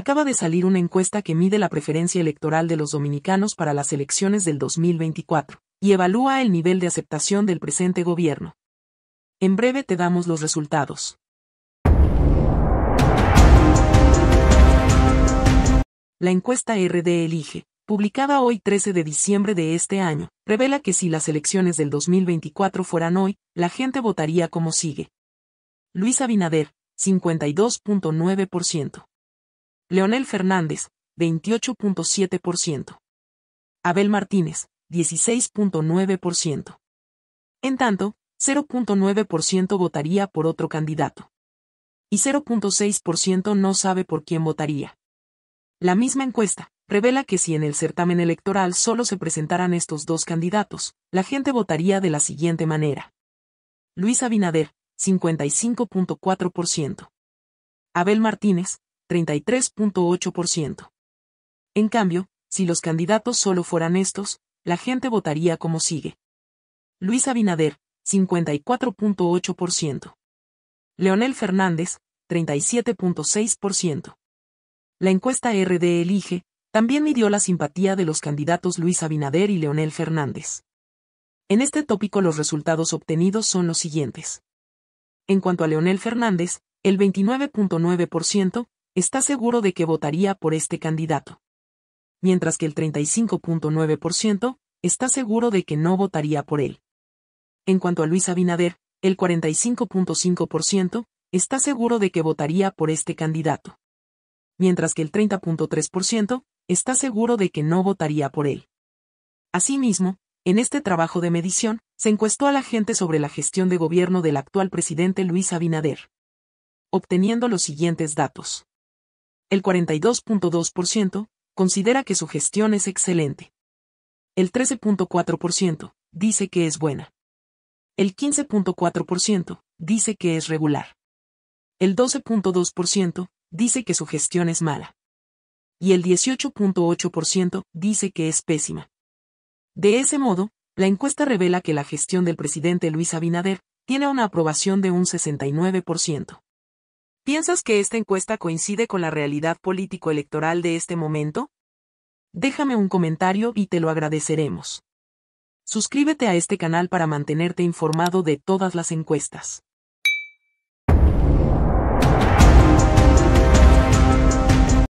acaba de salir una encuesta que mide la preferencia electoral de los dominicanos para las elecciones del 2024 y evalúa el nivel de aceptación del presente gobierno. En breve te damos los resultados. La encuesta RD Elige, publicada hoy 13 de diciembre de este año, revela que si las elecciones del 2024 fueran hoy, la gente votaría como sigue. Luis Abinader, 52.9%. Leonel Fernández, 28.7%. Abel Martínez, 16.9%. En tanto, 0.9% votaría por otro candidato. Y 0.6% no sabe por quién votaría. La misma encuesta revela que si en el certamen electoral solo se presentaran estos dos candidatos, la gente votaría de la siguiente manera. Luis Abinader, 55.4%. Abel Martínez, 33.8%. En cambio, si los candidatos solo fueran estos, la gente votaría como sigue. Luis Abinader, 54.8%. Leonel Fernández, 37.6%. La encuesta RD Elige, también midió la simpatía de los candidatos Luis Abinader y Leonel Fernández. En este tópico los resultados obtenidos son los siguientes. En cuanto a Leonel Fernández, el 29.9% está seguro de que votaría por este candidato. Mientras que el 35.9% está seguro de que no votaría por él. En cuanto a Luis Abinader, el 45.5% está seguro de que votaría por este candidato. Mientras que el 30.3% está seguro de que no votaría por él. Asimismo, en este trabajo de medición, se encuestó a la gente sobre la gestión de gobierno del actual presidente Luis Abinader, obteniendo los siguientes datos el 42.2%, considera que su gestión es excelente. El 13.4% dice que es buena. El 15.4% dice que es regular. El 12.2% dice que su gestión es mala. Y el 18.8% dice que es pésima. De ese modo, la encuesta revela que la gestión del presidente Luis Abinader tiene una aprobación de un 69%. ¿Piensas que esta encuesta coincide con la realidad político-electoral de este momento? Déjame un comentario y te lo agradeceremos. Suscríbete a este canal para mantenerte informado de todas las encuestas.